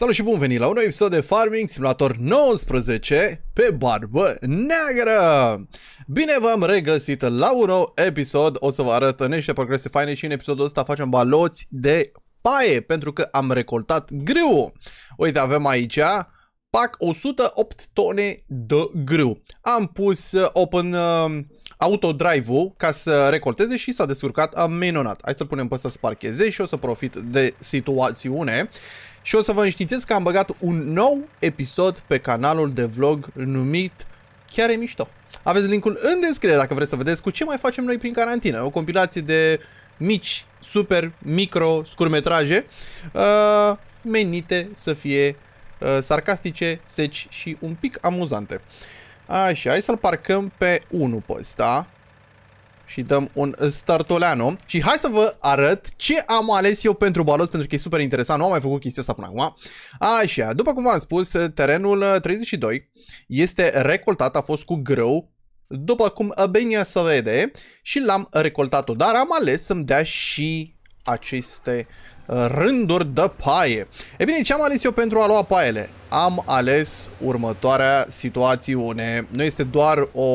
Salut și bun venit la un nou episod de Farming Simulator 19 pe barbă neagră! Bine v-am regăsit la un nou episod, o să vă arăt niște progrese faine și în episodul ăsta facem baloți de paie pentru că am recoltat grâu. Uite, avem aici pac 108 tone de grâu. Am pus uh, open uh, autodrive-ul ca să recolteze și s-a descurcat minunat. Hai să-l punem pe ăsta să parcheze și o să profit de situațiune și o să vă înștiințez că am băgat un nou episod pe canalul de vlog numit Chiar e mișto. Aveți linkul în descriere dacă vreți să vedeți cu ce mai facem noi prin carantină. O compilație de mici, super, micro scurmetraje uh, menite să fie uh, sarcastice, seci și un pic amuzante. Așa, hai să-l parcăm pe 1 pe ăsta și dăm un Startoleano și hai să vă arăt ce am ales eu pentru balos pentru că e super interesant, nu am mai făcut chestia asta până acum. Așa, după cum v-am spus, terenul 32 uh, este recoltat, a fost cu grâu, după cum uh, bine se vede și l-am recoltat-o, dar am ales să-mi dea și aceste uh, rânduri de paie. E bine, ce am ales eu pentru a lua paiele? Am ales următoarea situațiune. Nu este doar o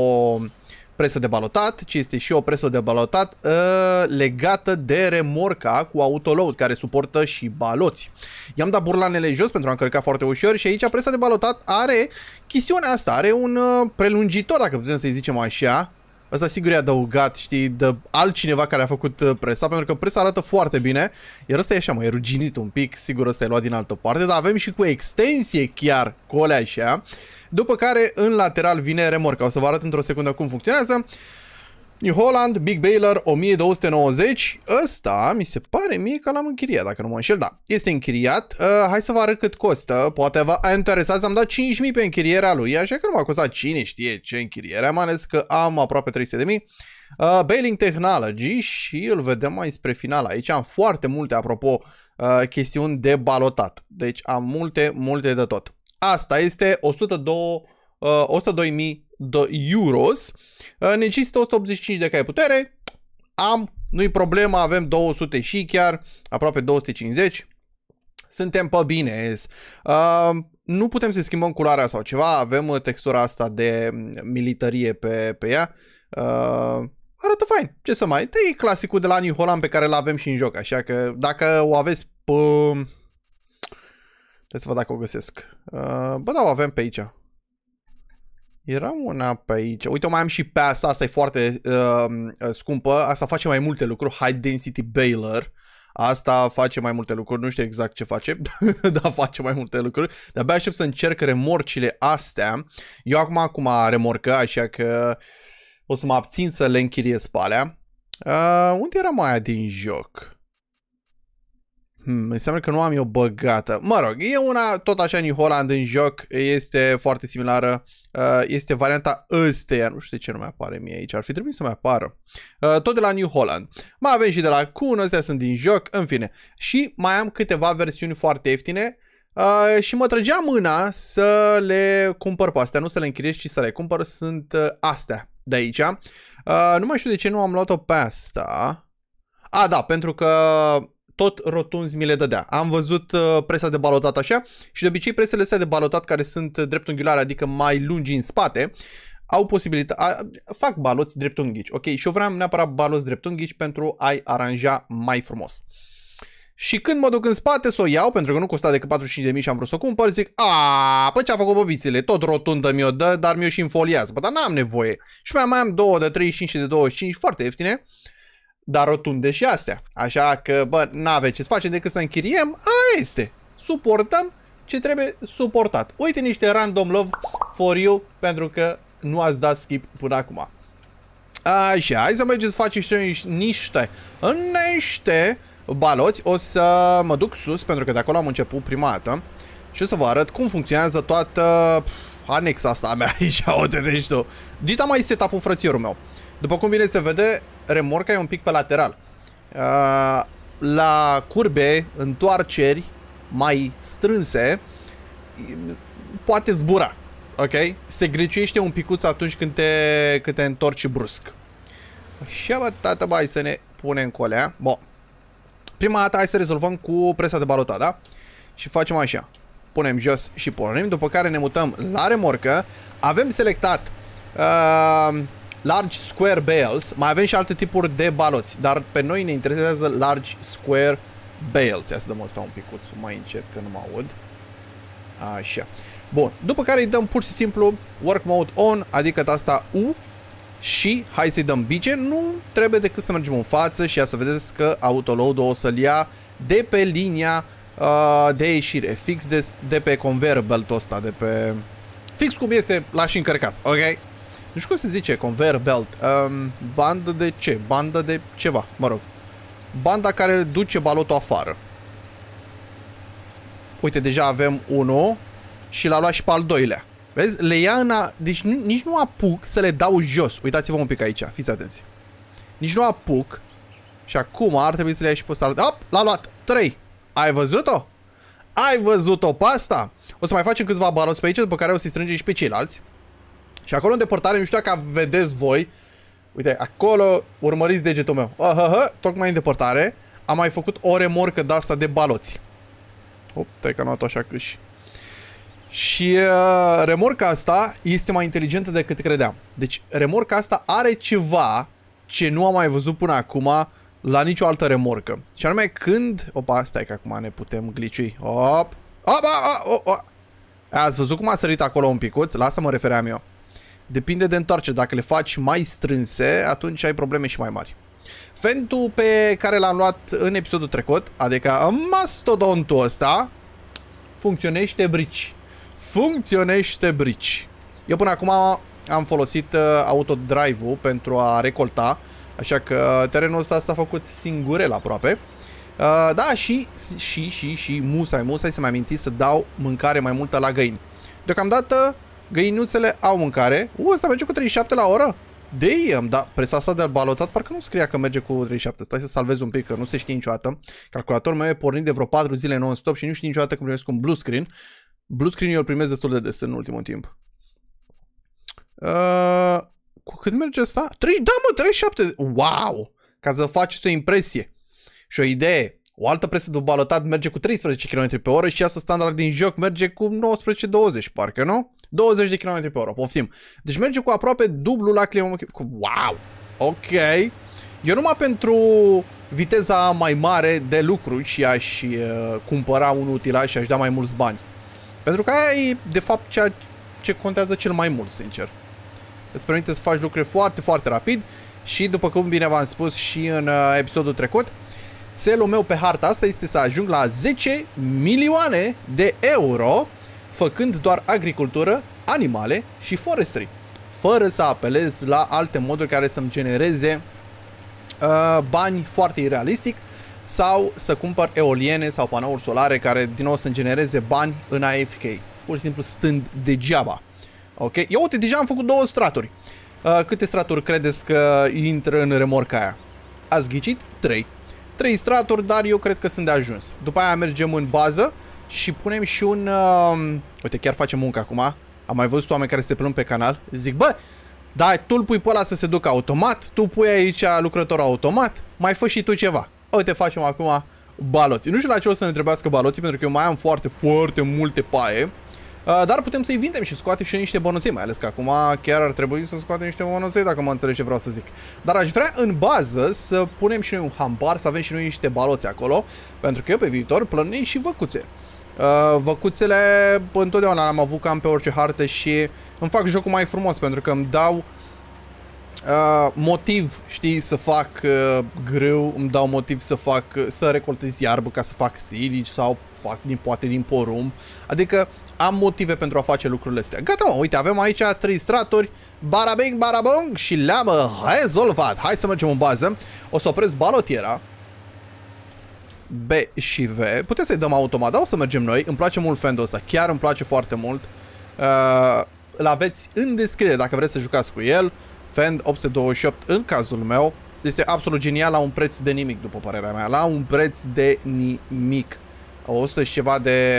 presă de balotat, ci este și o presă de balotat uh, legată de remorca cu autoload care suportă și baloți. I-am dat burlanele jos pentru a încărca foarte ușor și aici presa de balotat are chestiunea asta, are un uh, prelungitor, dacă putem să-i zicem așa, Asta sigur e adăugat, știi, de altcineva care a făcut ă, presa, pentru că presa arată foarte bine. Iar ăsta e așa, mai ruginit un pic, sigur ăsta e luat din altă parte, dar avem și cu extensie chiar cole așa. După care în lateral vine remorca. O să vă arăt într-o secundă cum funcționează. New Holland, Big Baylor, 1290. Ăsta, mi se pare mie că l-am închiriat, dacă nu mă înșel, da. Este închiriat. Uh, hai să vă arăt cât costă. Poate vă a interesat, am dat 5.000 pe închirierea lui, așa că nu m-a costat cine știe ce închiriere. Am ales că am aproape 300.000. Uh, Bailing Technology și îl vedem mai spre final aici. Am foarte multe, apropo, uh, chestiuni de balotat. Deci am multe, multe de tot asta este 102 uh, 102.000 de euros. Uh, necesită 185 de cai putere. Am, nu-i problema, avem 200 și chiar aproape 250. Suntem pe bine. Uh, nu putem să schimbăm culoarea sau ceva, avem uh, textura asta de mm, militarie pe, pe ea. Uh, arată fain, ce să mai, e clasicul de la New Holland pe care l avem și în joc, așa că dacă o aveți pe Trebuie să văd dacă o găsesc. Uh, bă, da, o avem pe aici. Era una pe aici. Uite, mai am și pe asta. Asta e foarte uh, scumpă. Asta face mai multe lucruri. High Density Baler. Asta face mai multe lucruri. Nu știu exact ce face, dar face mai multe lucruri. De-abia aștept să încerc remorcile astea. Eu acum, acum remorcă, așa că o să mă abțin să le închiriez pe alea. Uh, unde era mai din joc? Hmm, înseamnă că nu am eu băgată. Mă rog, e una tot așa New Holland în joc, este foarte similară. Uh, este varianta ăsteia, nu știu de ce nu mai apare mie aici, ar fi trebuit să mai apară. Uh, tot de la New Holland. Mai avem și de la Kun, ăstea sunt din joc, în fine. Și mai am câteva versiuni foarte ieftine. Uh, și mă trăgea mâna să le cumpăr pe astea, nu să le închiriești, ci să le cumpăr, sunt uh, astea de aici. Uh, nu mai știu de ce nu am luat-o pe asta. A, da, pentru că tot rotunzi mi le dădea. Am văzut uh, presa de balotat așa și de obicei presele astea de balotat care sunt uh, dreptunghiulare, adică mai lungi în spate, au posibilitatea, fac baloți dreptunghici, ok? Și eu vreau neapărat baloți dreptunghici pentru a-i aranja mai frumos. Și când mă duc în spate să o iau, pentru că nu costa decât 45.000 și am vrut să o cumpăr, zic, a, pă ce-a făcut băbițele? Tot rotundă mi-o dă, dar mi-o și înfoliază. Bă, dar n-am nevoie. Și mai, am două de 35 și de 25, foarte ieftine dar rotunde și astea. Așa că, bă, n-aveți ce să facem decât să închiriem, a este. Suportăm ce trebuie suportat. Uite niște random love for you pentru că nu ați dat skip până acum. Așa, hai să mergem să facem niște, niște, niște baloți. O să mă duc sus pentru că de acolo am început prima dată și o să vă arăt cum funcționează toată anexa asta a mea aici, o deci tu. Dita mai setup-ul frățiorul meu. După cum bine se vede, remorca e un pic pe lateral. Uh, la curbe, întoarceri mai strânse, poate zbura. Ok? Se grecește un picuț atunci când te, când te întorci brusc. Și bă, tata, bă, să ne punem colea. Bun. Prima dată hai să rezolvăm cu presa de balota, da? Și facem așa. Punem jos și pornim, după care ne mutăm la remorcă. Avem selectat uh, large square bales. Mai avem și alte tipuri de baloți, dar pe noi ne interesează large square bales. Ia să dăm asta un picuț mai încet, că nu mă aud. Așa. Bun, după care îi dăm pur și simplu work mode on, adică asta U și hai să-i dăm bige, nu trebuie decât să mergem în față și ia să vedeți că autoload o să-l ia de pe linia uh, de ieșire, fix de, de pe conveyor belt ăsta, de pe... fix cum iese, l-aș încărcat, ok? știu cum se zice? Conveyor belt. Um, bandă de ce? Bandă de ceva, mă rog. Banda care duce balotul afară. Uite, deja avem unul și l-a luat și pe al doilea. Vezi? Le ia în a... Deci nici nu apuc să le dau jos. Uitați-vă un pic aici. Fiți atenți. Nici nu apuc. Și acum ar trebui să le ia și pe ăsta. Hop! L-a luat. 3. Ai văzut-o? Ai văzut-o pe asta? O să mai facem câțiva baroți pe aici, după care o să-i strângem și pe ceilalți. Și acolo în deportare, nu știu dacă vedeți voi, uite, acolo urmăriți degetul meu. -huh, tocmai în deportare am mai făcut o remorcă de asta de baloți. Op, te că nu așa câși. Și uh, remorca asta este mai inteligentă decât credeam. Deci remorca asta are ceva ce nu am mai văzut până acum la nicio altă remorcă. Și anume când... Opa, stai că acum ne putem gliciui. Op! Op, op, op, op, op. Ați văzut cum a sărit acolo un picuț? La asta mă refeream eu. Depinde de întoarcere. Dacă le faci mai strânse, atunci ai probleme și mai mari. Fentul pe care l-am luat în episodul trecut, adică mastodontul ăsta, funcționește brici. Funcționește brici. Eu până acum am folosit uh, autodrive-ul pentru a recolta, așa că terenul ăsta s-a făcut singurel aproape. Uh, da, și, și, și, și, musai, musai să-mi aminti să dau mâncare mai multă la găini. Deocamdată Găinuțele au mâncare. U, asta merge cu 37 la oră? Damn, da, presa asta de balotat parcă nu scria că merge cu 37. Stai să salvez un pic, că nu se știe niciodată. Calculatorul meu e pornit de vreo 4 zile non-stop și nu știu niciodată când primesc un blue screen. Blue screen eu îl primesc destul de des în ultimul timp. Uh, cu cât merge asta? 3, da mă, 37. Wow! Ca să faceți o impresie și o idee. O altă presă de balotat merge cu 13 km pe oră și asta standard din joc merge cu 19-20, parcă, nu? 20 de km pe oră, poftim. Deci merge cu aproape dublu la climă. Wow! Ok. Eu numai pentru viteza mai mare de lucru și aș uh, cumpăra un utilaj și aș da mai mulți bani. Pentru că aia e, de fapt, ceea ce contează cel mai mult, sincer. Îți permite să faci lucruri foarte, foarte rapid și, după cum bine v-am spus și în uh, episodul trecut, celul meu pe harta asta este să ajung la 10 milioane de euro făcând doar agricultură, animale și forestry, fără să apelez la alte moduri care să-mi genereze uh, bani foarte irealistic sau să cumpăr eoliene sau panouri solare care din nou să-mi genereze bani în AFK, pur și simplu stând degeaba. Ok? Eu uite, deja am făcut două straturi. Uh, câte straturi credeți că intră în remorca aia? Ați ghicit? 3. 3 straturi, dar eu cred că sunt de ajuns. După aia mergem în bază și punem și un... Uh, uite, chiar facem muncă acum. Am mai văzut oameni care se plâng pe canal. Zic, bă, da, tu îl pui pe ăla să se ducă automat, tu pui aici lucrător automat, mai fă și tu ceva. Uite, facem acum baloți. Nu știu la ce o să ne trebuiască baloții, pentru că eu mai am foarte, foarte multe paie. Uh, dar putem să-i vindem și scoatem și niște bonuței, mai ales că acum chiar ar trebui să scoatem niște bonuței, dacă mă înțelegi ce vreau să zic. Dar aș vrea în bază să punem și noi un hambar, să avem și noi niște baloți acolo, pentru că eu pe viitor plănuim și văcuțe. Uh, văcuțele întotdeauna am avut cam pe orice harte și îmi fac jocul mai frumos pentru că îmi dau uh, motiv, știi, să fac uh, grâu, îmi dau motiv să fac, să recoltez iarbă ca să fac silici sau fac din poate din porumb. Adică am motive pentru a face lucrurile astea. Gata, mă, uite, avem aici trei straturi, barabing, barabong și leamă am rezolvat. Hai să mergem în bază. O să opresc balotiera B și V. Putem să-i dăm automat, dar o să mergem noi. Îmi place mult fendul ăsta, chiar îmi place foarte mult. Uh, îl aveți în descriere dacă vreți să jucați cu el. Fend 828 în cazul meu. Este absolut genial la un preț de nimic, după părerea mea. La un preț de nimic. 100 și ceva de,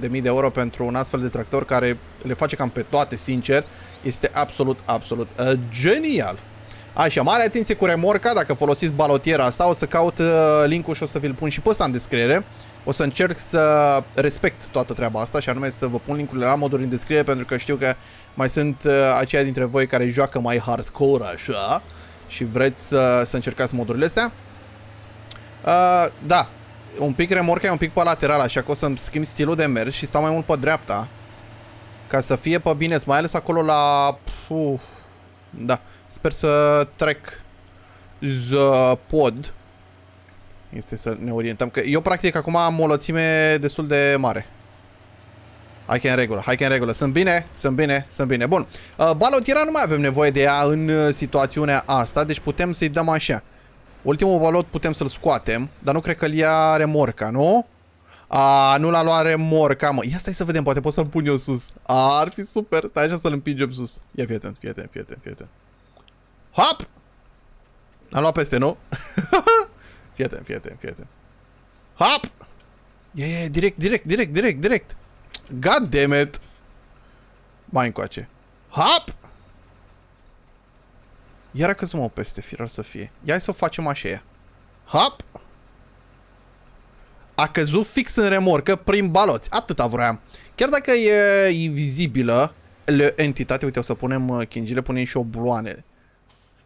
de mii de euro pentru un astfel de tractor care le face cam pe toate, sincer. Este absolut, absolut uh, genial. Așa, mare atenție cu remorca, dacă folosiți balotiera asta, o să caut uh, linkul și o să vi-l pun și pe ăsta în descriere. O să încerc să respect toată treaba asta și anume să vă pun linkurile la moduri în descriere pentru că știu că mai sunt uh, aceia dintre voi care joacă mai hardcore așa și vreți să, să încercați modurile astea. Uh, da, un pic remorca e un pic pe lateral, așa că o să-mi schimb stilul de mers și stau mai mult pe dreapta. Ca să fie pe bine, mai ales acolo la... Puh, da. Sper să trec pod. Este să ne orientăm. Că eu practic acum am o lățime destul de mare. Hai că în regulă, hai că în regulă. Sunt bine, sunt bine, sunt bine. Bun. Uh, balotiera nu mai avem nevoie de ea în uh, situațiunea asta, deci putem să-i dăm așa. Ultimul balot putem să-l scoatem, dar nu cred că-l ia remorca, nu? A, nu l-a luat remorca, mă. Ia stai să vedem, poate pot să-l pun eu sus. A, ar fi super. Stai așa să-l împingem sus. Ia, fii atent, fii atent, fii atent, fii atent. Hop! Am luat peste, nu? Fiate, fiate, fiate. Hop! E, yeah, e, direct, direct, direct, direct, direct. God damn it! Mai încoace. Hop! Iar a căzut mă peste, firar să fie. Ia să o facem așa ea. Hop! A căzut fix în remorcă prin baloți. Atâta vroiam. Chiar dacă e invizibilă, entitatea, uite, o să punem uh, chingile, punem și o bloane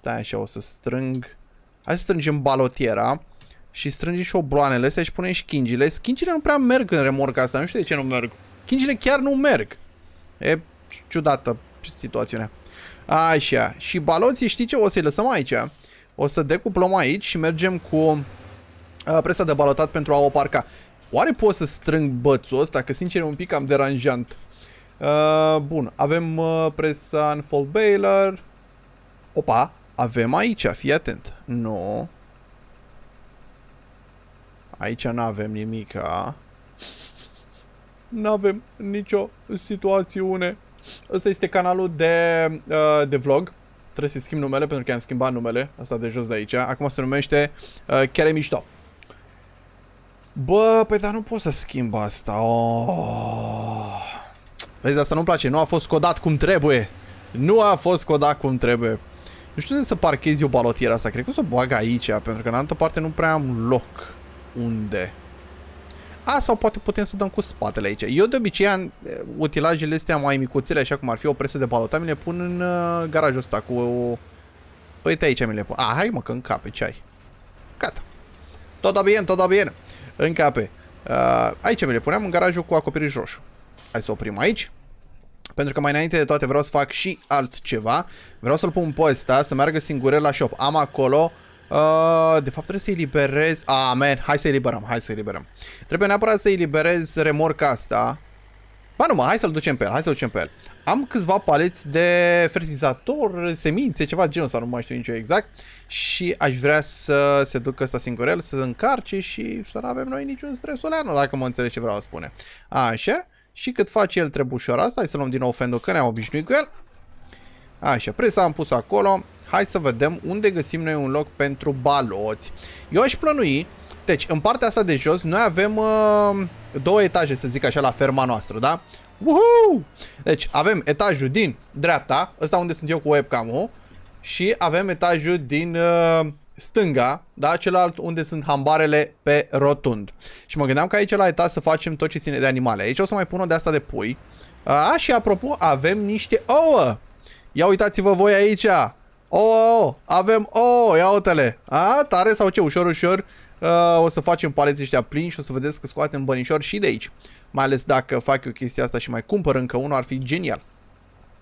Stai așa, o să strâng. Hai să strângem balotiera și strângem și obloanele astea și punem și chingile. Chingile nu prea merg în remorca asta, nu știu de ce nu merg. Chingile chiar nu merg. E ciudată situațiunea. Așa, și baloții știi ce? O să-i lăsăm aici. O să decuplăm aici și mergem cu uh, presa de balotat pentru a o parca. Oare pot să strâng bățul ăsta? Că sincer e un pic cam deranjant. Uh, bun, avem uh, presa în full bailer. Opa, avem aici, fii atent. Nu. Aici nu avem nimic. Nu avem nicio situațiune. Asta este canalul de, uh, de vlog. Trebuie să schimb numele pentru că am schimbat numele. Asta de jos de aici. Acum se numește uh, Chiar e mișto. Bă, păi dar nu pot să schimb asta. Oh. Vezi, asta nu-mi place. Nu a fost codat cum trebuie. Nu a fost codat cum trebuie. Nu știu unde să parchez eu balotiera asta. Cred că o să o bag aici, pentru că în altă parte nu prea am loc. Unde? A, sau poate putem să dăm cu spatele aici. Eu de obicei am eh, utilajele astea mai micuțele, așa cum ar fi o presă de balota, mi le pun în uh, garajul ăsta cu... Păi, uite aici mi le pun. A, hai mă, că încape, ce ai? Gata. Tot bine, tot bine. Încape. Uh, aici mi le puneam în garajul cu acoperiș roșu. Hai să oprim aici. Pentru că mai înainte de toate vreau să fac și altceva. Vreau să-l pun pe ăsta, să meargă singurel la shop. Am acolo... Uh, de fapt trebuie să i Amen, Ah, hai să i liberăm. hai să i liberăm. Trebuie neapărat să i liberez remorca asta. Ba nu, mă, hai să-l ducem pe el, hai să-l ducem pe el. Am câțiva paleți de fertilizator, semințe, ceva genul sau nu mai știu nicio exact. Și aș vrea să se ducă ăsta singurel, să încarce și să nu avem noi niciun stresul dacă mă înțeleg ce vreau să spune. Așa. Și cât face el trebușor asta, hai să luăm din nou Fendo, că ne-am obișnuit cu el. Așa, presa am pus acolo. Hai să vedem unde găsim noi un loc pentru baloți. Eu aș plănui, deci în partea asta de jos noi avem uh, două etaje, să zic așa, la ferma noastră, da? Uhu! Deci avem etajul din dreapta, ăsta unde sunt eu cu webcam-ul, și avem etajul din uh, stânga, da, celălalt unde sunt hambarele pe rotund. Și mă gândeam că aici la etaj să facem tot ce ține de animale. Aici o să mai pun o de asta de pui. A, și apropo, avem niște ouă. Ia uitați-vă voi aici. Ouă, avem ouă, ia uite-le. A, tare sau ce, ușor, ușor. A, o să facem paleții ăștia plini și o să vedeți că scoatem bănișori și de aici. Mai ales dacă fac eu chestia asta și mai cumpăr încă unul, ar fi genial.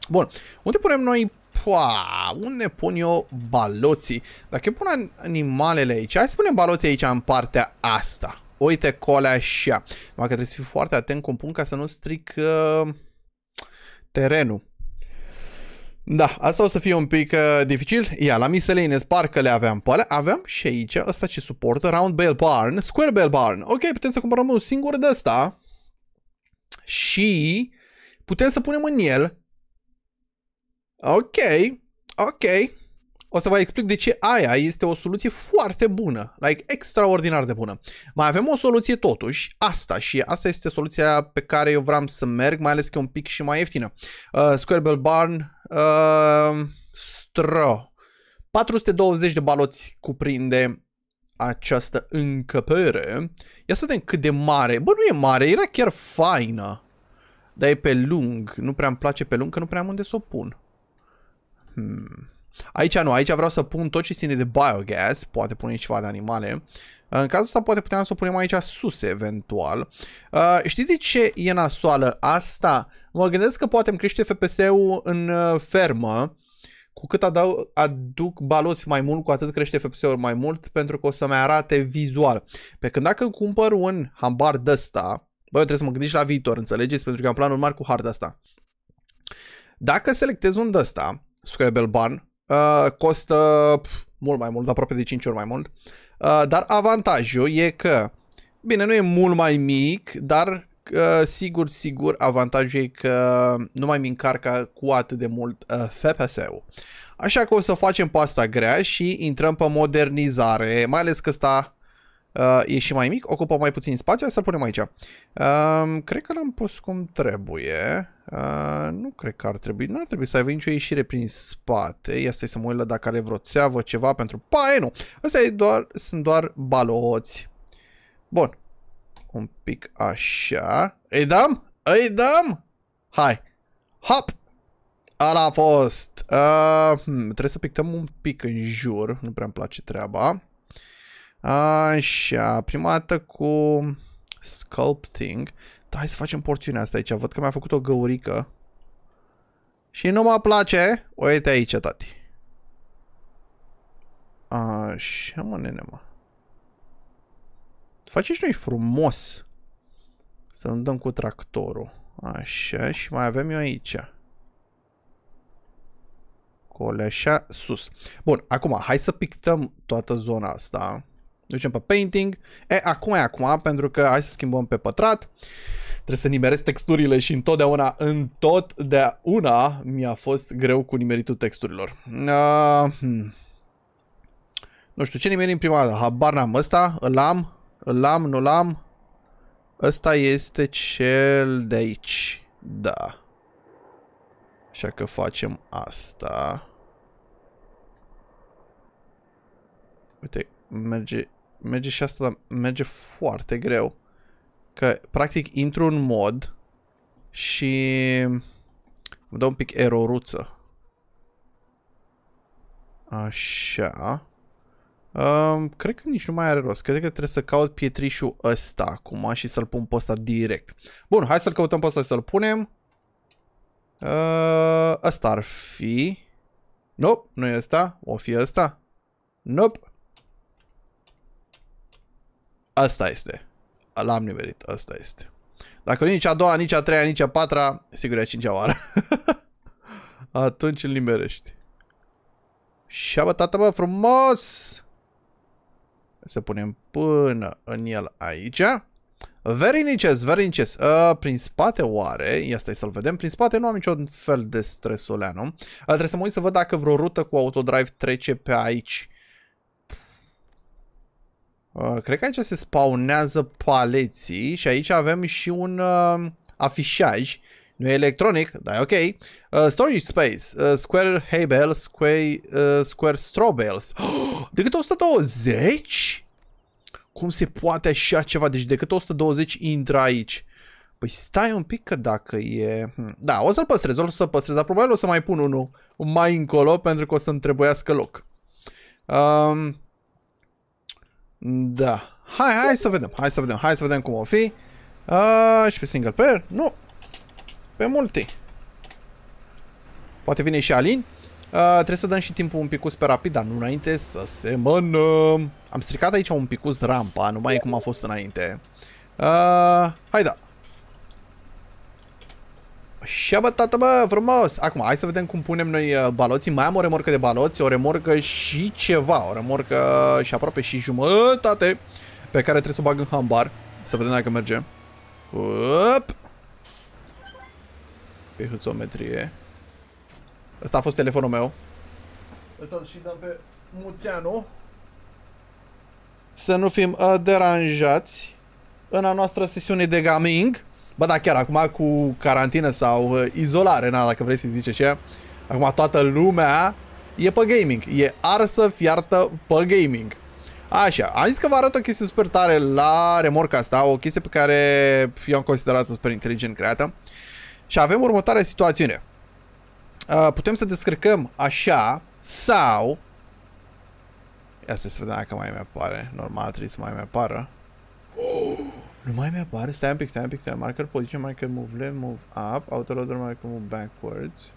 Bun, unde punem noi Pua, unde pun eu baloții? Dacă eu pun animalele aici, hai să punem baloții aici în partea asta. Uite, colea așa. Numai că trebuie să fiu foarte atent cum pun ca să nu stric uh, terenul. Da, asta o să fie un pic uh, dificil. Ia, la miscellaneous parcă le aveam pe alea. Aveam și aici, ăsta ce suportă, round Bell barn, square Bell barn. Ok, putem să cumpărăm un singur de ăsta. Și putem să punem în el Ok, ok. O să vă explic de ce aia este o soluție foarte bună, like extraordinar de bună. Mai avem o soluție totuși, asta și asta este soluția pe care eu vreau să merg, mai ales că e un pic și mai ieftină. Uh, Squarebell Barn, uh, Straw. 420 de baloți cuprinde această încăpere. Ia să vedem cât de mare. Bă, nu e mare, era chiar faină. Dar e pe lung. Nu prea îmi place pe lung, că nu prea am unde să o pun. Hmm. Aici nu, aici vreau să pun tot ce ține de biogas, poate pune ceva de animale. În cazul ăsta poate puteam să o punem aici sus eventual. Uh, știi de ce e nasoală asta? Mă gândesc că poate crește FPS-ul în uh, fermă. Cu cât adau, aduc baloți mai mult, cu atât crește FPS-ul mai mult, pentru că o să-mi arate vizual. Pe când dacă cumpăr un hambar de ăsta, băi, trebuie să mă gândesc la viitor, înțelegeți? Pentru că am planul mari cu harda asta. Dacă selectez un de ăsta, Scrabble ban. Uh, costă pf, mult mai mult, aproape de 5 ori mai mult. Uh, dar avantajul e că, bine, nu e mult mai mic, dar uh, sigur, sigur, avantajul e că nu mai mi încarcă cu atât de mult uh, FPS-ul. Așa că o să facem pasta grea și intrăm pe modernizare, mai ales că sta Uh, e și mai mic, ocupă mai puțin spațiu, să-l punem aici. Uh, cred că l-am pus cum trebuie. Uh, nu cred că ar trebui, nu ar trebui să aibă nicio ieșire prin spate. Ia stai să mă uit la dacă are vreo țeavă, ceva pentru... Pa, e nu! Astea e doar, sunt doar baloți. Bun. Un pic așa. Îi dăm? Îi dăm? Hai. Hop! Ala a fost. Uh, hmm, trebuie să pictăm un pic în jur. Nu prea-mi place treaba. Așa, prima dată cu sculpting. Da, hai să facem porțiunea asta aici. Văd că mi-a făcut o găurică. Și nu mă place. uite aici, tati. Așa, mă, nene, mă. Face și noi frumos. Să nu dăm cu tractorul. Așa, și mai avem eu aici. Cole așa, sus. Bun, acum, hai să pictăm toată zona asta. Ducem pe painting. E, acum e acum, pentru că hai să schimbăm pe pătrat. Trebuie să nimeresc texturile și întotdeauna, în tot de una mi-a fost greu cu nimeritul texturilor. Uh, hmm. Nu știu ce nimerim prima dată. Habar n-am ăsta, îl am, îl am, nu-l am. Ăsta este cel de aici. Da. Așa că facem asta. Uite, merge merge și asta, dar merge foarte greu. Că, practic, intru în mod și îmi dau un pic eroruță. Așa. Um, cred că nici nu mai are rost. Cred că trebuie să caut pietrișul ăsta acum și să-l pun pe ăsta direct. Bun, hai să-l căutăm pe ăsta și să-l punem. Uh, ăsta ar fi... Nope, nu e ăsta. O fi ăsta. Nope. Asta este. L-am nimerit, asta este. Dacă nu nici a doua, nici a treia, nici a patra, sigur e a cincea oară. Atunci îl nimerești. Și bă, tata, bă, frumos! Să punem până în el aici. Verinices, verinices. Uh, prin spate oare? Ia stai să-l vedem. Prin spate nu am niciun fel de stresoleanu. Uh, trebuie să mă uit să văd dacă vreo rută cu autodrive trece pe aici. Uh, cred că aici se spawnează paleții și aici avem și un uh, afișaj. Nu e electronic, dar e ok. Uh, storage space. Uh, square bales. square, uh, square bales. Oh, decât 120? Cum se poate așa ceva? Deci decât 120 intră aici. Păi stai un pic că dacă e... Hmm. Da, o să-l păstrez, o să-l păstrez, dar probabil o să mai pun unul mai încolo pentru că o să-mi trebuiască loc. Um, da. Hai, hai să vedem, hai să vedem, hai să vedem cum o fi. A, și pe single player? Nu. Pe multi. Poate vine și Alin. A, trebuie să dăm și timpul un picus, pe rapid, dar nu înainte să semănăm. Am stricat aici un picus rampa, numai cum a fost înainte. Uh, hai da. Și bă, tată, bă, frumos! Acum, hai să vedem cum punem noi uh, baloții. Mai am o remorcă de baloți, o remorcă și ceva. O remorcă și aproape și jumătate pe care trebuie să o bag în hambar. Să vedem dacă merge. Up! Pe hâțometrie. Ăsta a fost telefonul meu. Ăsta-l și dăm pe Muțeanu. Să nu fim uh, deranjați în a noastră sesiune de gaming. Bă, da, chiar acum cu carantină sau uh, izolare, na, dacă vrei să-i zice ce? acum toată lumea e pe gaming. E arsă fiartă pe gaming. Așa, am zis că vă arăt o chestie super tare la remorca asta, o chestie pe care eu am considerat-o super inteligent creată. Și avem următoarea situațiune. Uh, putem să descărcăm așa sau... Ia să vedem dacă mai mi apare. Normal, trebuie să mai mi apară. Oh. Nu mai mi-apare? Stai un pic, stai un pic, stai. Marker position, marker move left, move up, autoloader marker move backwards.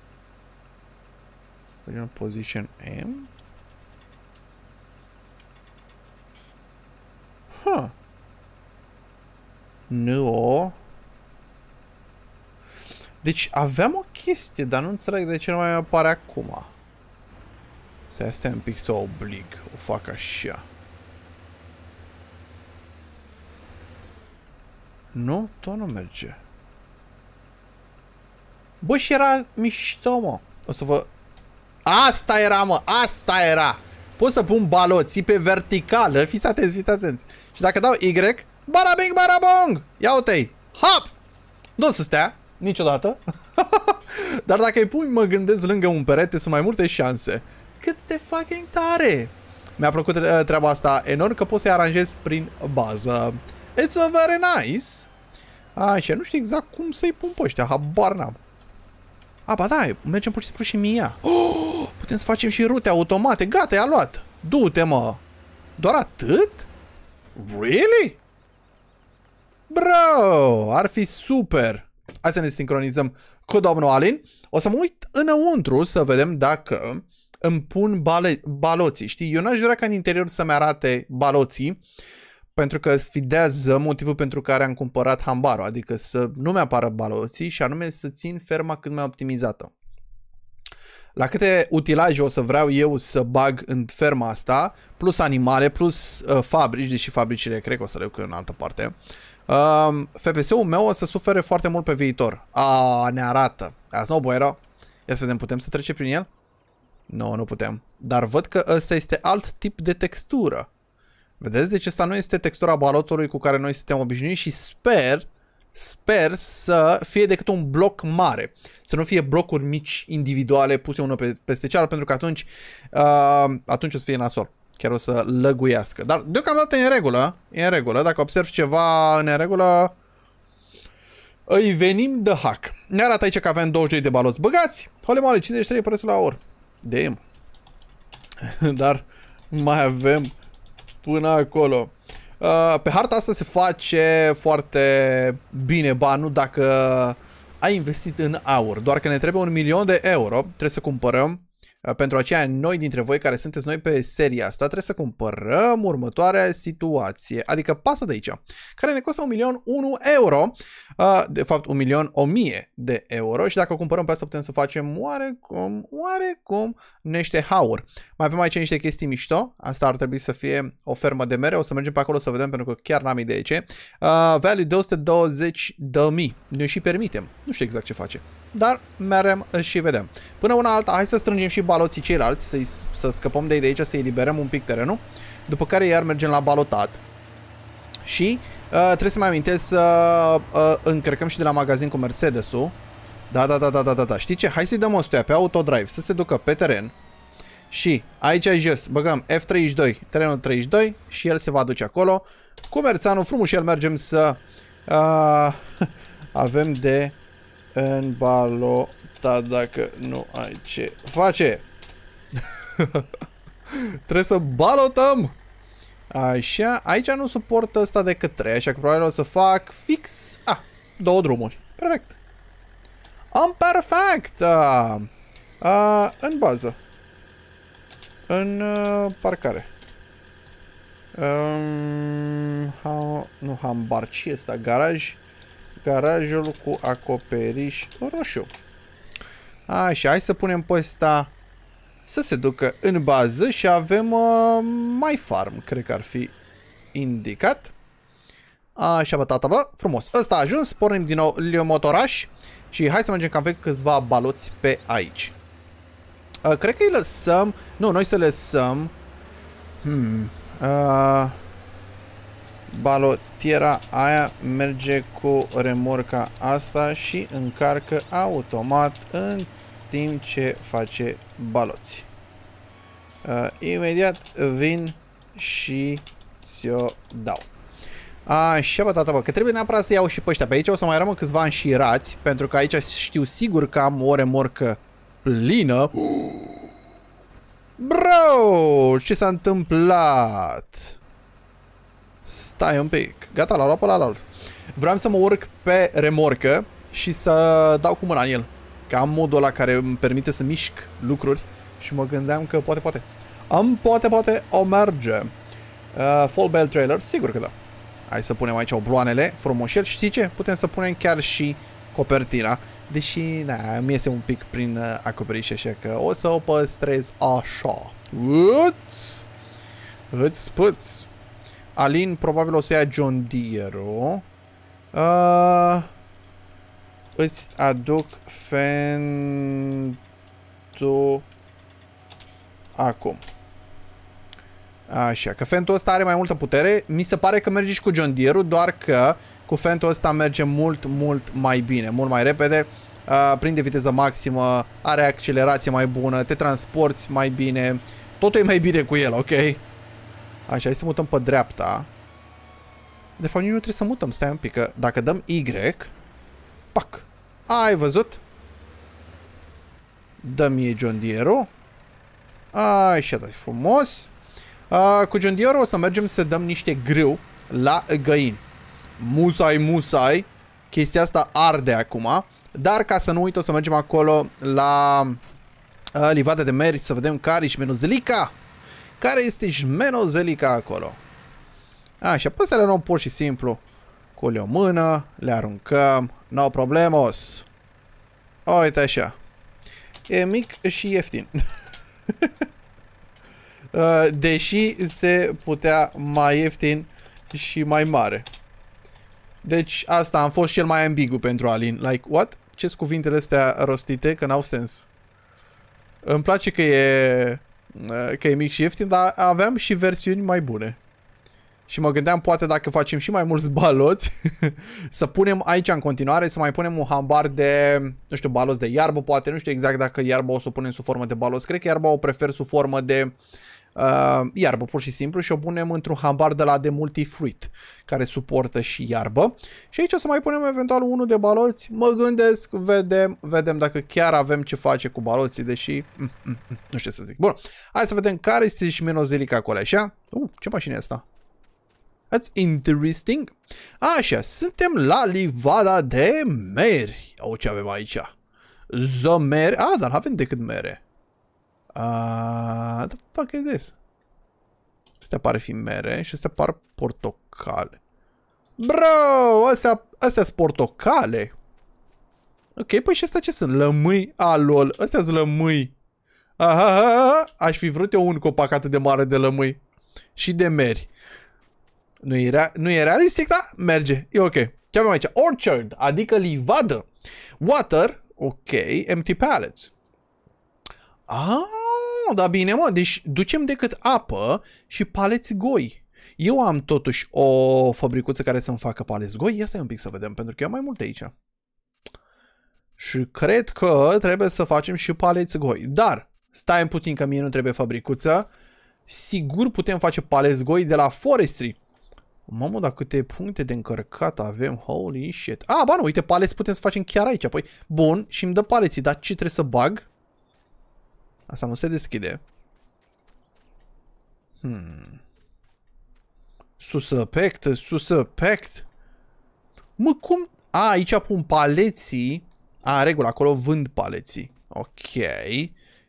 Pagina position M. Huh. Nu. Deci aveam o chestie, dar nu înțeleg de ce nu mai apare acum. Să stai un pic să o oblig. O fac așa. Nu? Tot nu merge. Bă, și era mișto, mă. O să vă... Asta era, mă! Asta era! Pot să pun baloții pe verticală. Fiți atenți, fiți atenți. Și dacă dau Y, barabing, barabong! Ia uite-i! Hop! Nu o să stea, niciodată. Dar dacă îi pun, mă gândesc lângă un perete, sunt mai multe șanse. Cât de fucking tare! Mi-a plăcut uh, treaba asta enorm, că pot să-i aranjez prin bază. It's a very nice. Așa, nu știu exact cum să-i pun pe ăștia, habar n-am. A, ba da, mergem pur și simplu și mie Oh, putem să facem și rute automate. Gata, i-a luat. Du-te, mă. Doar atât? Really? Bro, ar fi super. Hai să ne sincronizăm cu domnul Alin. O să mă uit înăuntru să vedem dacă îmi pun bale baloții. Știi, eu n-aș vrea ca în interior să-mi arate baloții pentru că sfidează motivul pentru care am cumpărat hambaro, adică să nu mi-apară baloții și anume să țin ferma cât mai optimizată. La câte utilaje o să vreau eu să bag în ferma asta, plus animale, plus uh, fabrici, deși fabricile cred că o să le în altă parte, uh, um, FPS-ul meu o să sufere foarte mult pe viitor. A, ne arată. Asta nu, era? Ia să vedem, putem să trecem prin el? Nu, no, nu putem. Dar văd că ăsta este alt tip de textură. Vedeți? Deci asta nu este textura balotului cu care noi suntem obișnuiți și sper, sper să fie decât un bloc mare. Să nu fie blocuri mici, individuale, puse unul pe, peste cealaltă, pentru că atunci, uh, atunci o să fie nasol. Chiar o să lăguiască. Dar deocamdată e în regulă. E în regulă. Dacă observ ceva în regulă, îi venim de hack. Ne arată aici că avem 22 de baloți băgați. mare, 53 prețul la or. Damn. Dar mai avem până acolo. Uh, pe harta asta se face foarte bine banul dacă ai investit în aur, doar că ne trebuie un milion de euro, trebuie să cumpărăm Uh, pentru aceea, noi dintre voi care sunteți noi pe seria asta, trebuie să cumpărăm următoarea situație, adică pasă de aici, care ne costă 1.001 euro, uh, de fapt 1.000.000 de euro și dacă o cumpărăm pe asta putem să facem oarecum, oarecum niște hauri. Mai avem aici niște chestii mișto, asta ar trebui să fie o fermă de mere, o să mergem pe acolo să vedem pentru că chiar n-am idee ce. Uh, value 220.000, ne și permitem, nu știu exact ce face dar merem eh, și vedem. Până una alta, hai să strângem și baloții ceilalți, să, să scăpăm de ei de aici, să i liberăm un pic terenul, după care iar mergem la balotat. Și uh, trebuie să mai amintesc să uh, încărcăm și de la magazin cu Mercedes-ul. Da, da, da, da, da, da, da. Știi ce? Hai să-i dăm o stoia pe autodrive, să se ducă pe teren. Și aici jos, băgăm F32, terenul 32 și el se va duce acolo. Cu Merțanul, frumos, el mergem să uh, avem de în balota da, dacă nu ai ce face. Trebuie să balotăm! Așa, aici nu suportă asta decât 3, așa că probabil o să fac fix... A, ah, două drumuri. Perfect. Am perfect! A, a, în bază. În a, parcare. Um, ha, nu, hambar, ce este asta? Garaj? garajul cu acoperiș roșu. Așa, hai să punem pe ăsta să se ducă în bază și avem uh, mai farm, cred că ar fi indicat. Așa, bă, tata, bă, frumos. Ăsta a ajuns, pornim din nou motoraș și hai să mergem că avem câțiva baloți pe aici. Uh, cred că îi lăsăm... Nu, noi să lăsăm... Hmm... Uh, balotiera aia merge cu remorca asta și încarcă automat în timp ce face baloți. Uh, imediat vin și ți-o dau. Așa, bă, tata, bă, că trebuie neapărat să iau și pe ăștia. Pe aici o să mai rămân câțiva înșirați, pentru că aici știu sigur că am o remorcă plină. Bro, ce s-a întâmplat? Stai un pic. Gata, l-a luat pe la Vreau să mă urc pe remorcă și să dau cu mâna în el. Că am modul ăla care îmi permite să mișc lucruri și mă gândeam că poate, poate. Am poate, poate o merge. Uh, Fall Bell Trailer, sigur că da. Hai să punem aici obloanele, frumoșel. Știi ce? Putem să punem chiar și copertina. Deși, da, mi iese un pic prin uh, acoperiș așa că o să o păstrez așa. Uți! Îți puți. Alin probabil o să ia John Deere-ul. Uh, îți aduc Fentu acum. Așa, că Fentul ăsta are mai multă putere. Mi se pare că merge și cu John Deere-ul, doar că cu Fentul ăsta merge mult, mult mai bine, mult mai repede. Uh, prinde viteză maximă, are accelerație mai bună, te transporti mai bine. Totul e mai bine cu el, ok? Așa, hai să mutăm pe dreapta. De fapt, nu trebuie să mutăm, stai un pic, că dacă dăm Y, pac, ai văzut? Dăm mie John Diero. Așa, da, frumos. A, cu John Diero o să mergem să dăm niște grâu la găin. Musai, musai. Chestia asta arde acum. Dar ca să nu uit, o să mergem acolo la livada de meri să vedem care și menuzelica care este jmenozelica acolo. Așa, pe să le luăm pur și simplu cu o mână, le aruncăm, no problemos. Uite așa. E mic și ieftin. Uh, deși se putea mai ieftin și mai mare. Deci asta am fost cel mai ambigu pentru Alin. Like, what? ce cuvintele astea rostite? Că n-au sens. Îmi place că e Eh, că e mic și ieftin, dar aveam și versiuni mai bune. Și mă gândeam poate dacă facem și mai mulți baloți să punem aici în continuare, să mai punem un hambar de, nu știu, baloți de iarbă, poate nu știu exact dacă iarba o să o punem sub formă de baloți. Cred că iarba o prefer sub formă de uh, iarbă pur și simplu și o punem într-un hambar de la de multifruit care suportă și iarbă și aici o să mai punem eventual unul de baloți, mă gândesc, vedem, vedem dacă chiar avem ce face cu baloții, deși mm, mm, mm nu știu ce să zic. Bun, hai să vedem care este și menozelica acolo, așa? Uh, ce mașină e asta? That's interesting. Așa, suntem la livada de meri. O, ce avem aici? Zămere. Ah, dar avem decât mere. Uh, the fuck is this? Astea par mere și astea par portocale. Bro, astea, astea sunt portocale. Ok, păi și astea ce sunt? Lămâi? Alol, astea sunt lămâi. Aha, ah, ah, aș fi vrut eu un copac atât de mare de lămâi. Și de meri. Nu e, rea- nu e realistic, da? Merge. E ok. Ce avem aici? Orchard, adică livadă. Water, ok. Empty pallets. Ah, nu, dar bine, mă, deci ducem decât apă și paleți goi. Eu am totuși o fabricuță care să-mi facă paleți goi. Ia stai un pic să vedem, pentru că eu am mai multe aici. Și cred că trebuie să facem și paleți goi. Dar, stai puțin că mie nu trebuie fabricuță. Sigur putem face paleți goi de la forestry. Mamă, dar câte puncte de încărcat avem, holy shit. A, ah, ba nu, uite, paleți putem să facem chiar aici, Păi, Bun, și îmi dă paleții, dar ce trebuie să bag? Asta nu se deschide. Hmm. Suspect, suspect. Mă, cum? A, aici pun paleții. A, în regulă, acolo vând paleții. Ok.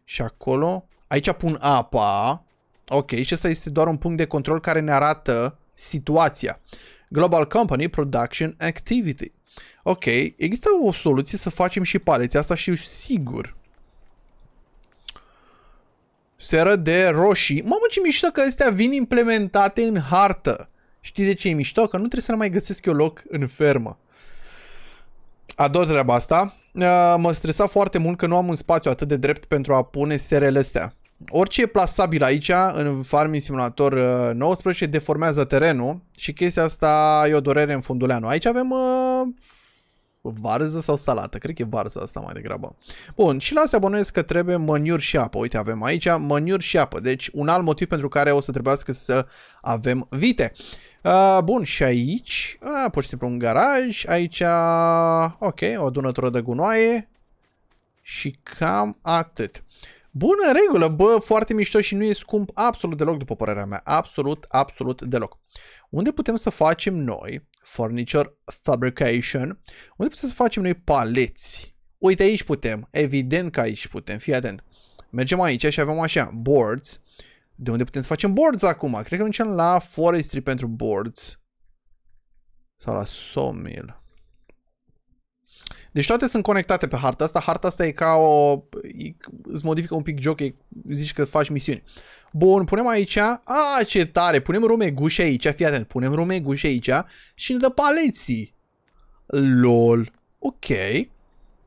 Și acolo... Aici pun apa. Ok, și ăsta este doar un punct de control care ne arată situația. Global Company Production Activity. Ok, există o soluție să facem și paleții asta și sigur seră de roșii. Mamă ce mișto că astea vin implementate în hartă. Știi de ce e mișto? Că nu trebuie să mai găsesc eu loc în fermă. A doua treaba asta, mă stresa foarte mult că nu am un spațiu atât de drept pentru a pune serele astea. Orice e plasabil aici, în Farming Simulator 19, deformează terenul și chestia asta e o dorere în fundul anului. Aici avem uh, varză sau salată. Cred că e varză asta mai degrabă. Bun, și la astea bănuiesc că trebuie măniuri și apă. Uite, avem aici măniuri și apă. Deci un alt motiv pentru care o să trebuiască să avem vite. Uh, bun, și aici, uh, pur și simplu un garaj, aici, ok, o adunătură de gunoaie și cam atât. Bună regulă, bă, foarte mișto și nu e scump absolut deloc, după părerea mea. Absolut, absolut deloc. Unde putem să facem noi furniture fabrication? Unde putem să facem noi paleți? Uite, aici putem. Evident că aici putem. Fii atent. Mergem aici și avem așa, boards. De unde putem să facem boards acum? Cred că mergem la forestry pentru boards. Sau la sawmill. Deci toate sunt conectate pe harta asta. Harta asta e ca o... E, îți modifică un pic joc, e, zici că faci misiuni. Bun, punem aici. A, ce tare! Punem rumeguși aici, fii atent. Punem rumeguși aici și ne dă paleții. LOL. Ok.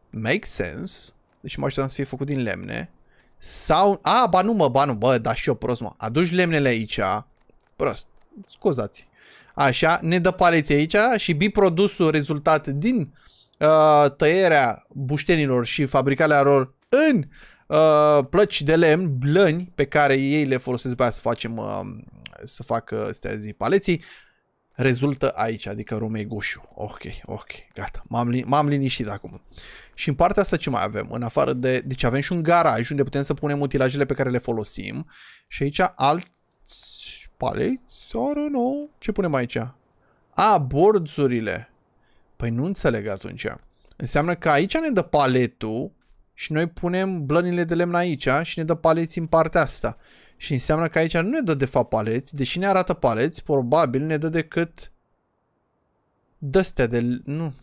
Make sense. Deci mă așteptam să fie făcut din lemne. Sau... A, ba nu mă, ba nu, bă, da și eu prost, mă. Aduci lemnele aici. Prost. Scuzați. Așa, ne dă paleții aici și biprodusul rezultat din Uh, tăierea buștenilor și fabricarea lor în uh, plăci de lemn, blăni, pe care ei le folosesc pe să facem, uh, să facă astea zi paleții, rezultă aici, adică Romei Gușu. Ok, ok, gata, m-am, lin- m-am liniștit acum. Și în partea asta ce mai avem? În afară de, deci avem și un garaj unde putem să punem utilajele pe care le folosim și aici alt paleți, sau nu ce punem aici? A, borțurile. Păi nu înțeleg atunci. Înseamnă că aici ne dă paletul și noi punem blănile de lemn aici și ne dă paleți în partea asta. Și înseamnă că aici nu ne dă de fapt paleți, deși ne arată paleți, probabil ne dă decât dăstea de... nu...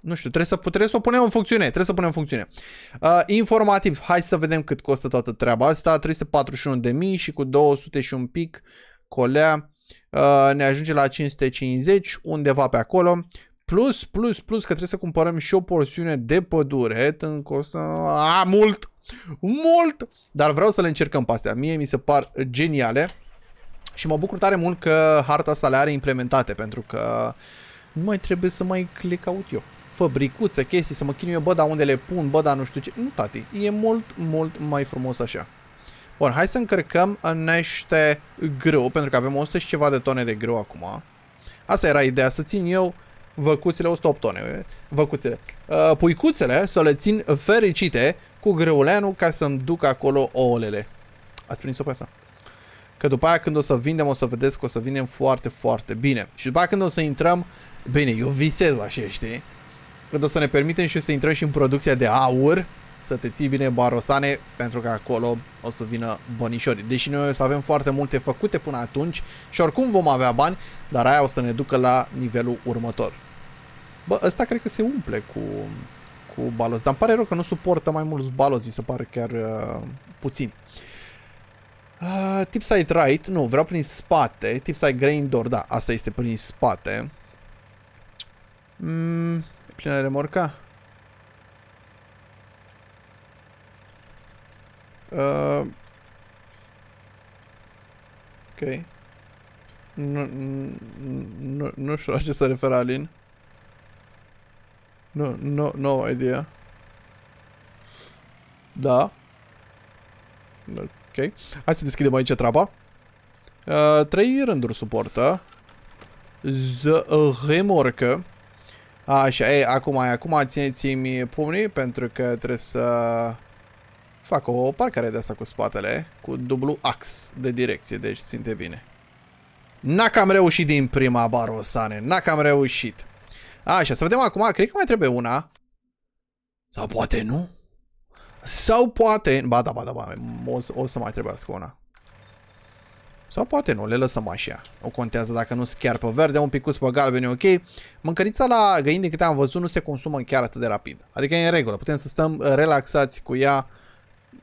Nu știu, trebuie să, trebuie să o punem în funcțiune, trebuie să o punem în funcțiune. Uh, informativ, hai să vedem cât costă toată treaba asta, 341.000 și cu 200 și un pic colea uh, ne ajunge la 550, undeva pe acolo. Plus, plus, plus că trebuie să cumpărăm și o porțiune de pădure, în costă a, mult, mult, dar vreau să le încercăm pe astea. Mie mi se par geniale și mă bucur tare mult că harta asta le are implementate, pentru că nu mai trebuie să mai click out eu. Fabricuțe, chestii, să mă chinuie, bă, da unde le pun, bă, da nu știu ce. Nu, tati, e mult, mult mai frumos așa. Bun, hai să încărcăm niște grâu, pentru că avem 100 și ceva de tone de grâu acum. Asta era ideea, să țin eu văcuțele 108 tone, văcuțele, uh, puicuțele să le țin fericite cu greuleanu ca să-mi duc acolo ouălele. Ați prins-o pe asta? Că după aia când o să vindem, o să vedeți că o să vindem foarte, foarte bine. Și după aia când o să intrăm, bine, eu visez așa, știi? Când o să ne permitem și o să intrăm și în producția de aur, să te ții bine Barosane, pentru că acolo o să vină bănișori. Deși noi o să avem foarte multe făcute până atunci și oricum vom avea bani, dar aia o să ne ducă la nivelul următor. Bă, ăsta cred că se umple cu, cu balos, dar îmi pare rău că nu suportă mai mulți balos, mi se pare chiar uh, puțin. Uh, tip side right, nu, vreau prin spate, tip side grain door, da, asta este prin spate. Mm, plină remorca? Uh, ok. Nu, știu la ce se referă Alin. Nu, nu am idea. Da. Ok. Hai să deschidem aici trapa. Uh, trei rânduri suportă. Z uh, remorcă. Așa, ei, acum, acum țineți-mi pumnii pentru că trebuie să... Fac o parcare de asta cu spatele, cu dublu ax de direcție, deci ținte bine. N-a cam reușit din prima barosane, n-a cam reușit. Așa, să vedem acum, cred că mai trebuie una. Sau poate nu? Sau poate... Ba da, ba da, ba, o, o să mai trebuiască una. Sau poate nu, le lăsăm așa. Nu contează dacă nu sunt chiar pe verde, un picuț pe galben e ok. Mâncărița la găini, din câte am văzut, nu se consumă chiar atât de rapid. Adică e în regulă, putem să stăm relaxați cu ea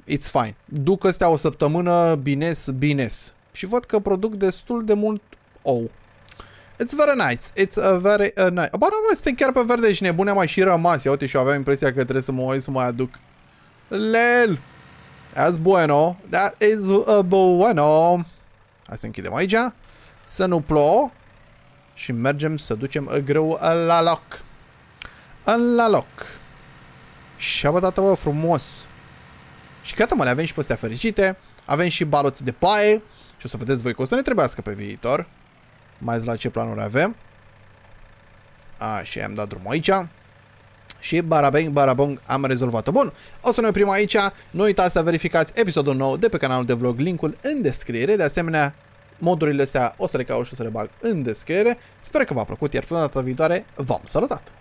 it's fine. Duc astea o săptămână, bines, bines. Și văd că produc destul de mult ou. It's very nice. It's a very uh, nice. Ba, mă, suntem chiar pe verde și nebune mai și rămas. Ia uite și aveam impresia că trebuie să mă uit să mai aduc. Lel! That's bueno. That is a uh, bueno. Hai să închidem aici. Să nu plouă. Și mergem să ducem greu la loc. La loc. Și a vă frumos. Și gata mă, le avem și pe fericite, avem și baloți de paie și o să vedeți voi că o să ne trebuiască pe viitor. Mai zi la ce planuri avem. Așa, am dat drumul aici. Și barabeng, barabong, am rezolvat-o. Bun, o să ne oprim aici. Nu uitați să verificați episodul nou de pe canalul de vlog, linkul în descriere. De asemenea, modurile astea o să le caut și o să le bag în descriere. Sper că v-a plăcut, iar până data viitoare v-am salutat!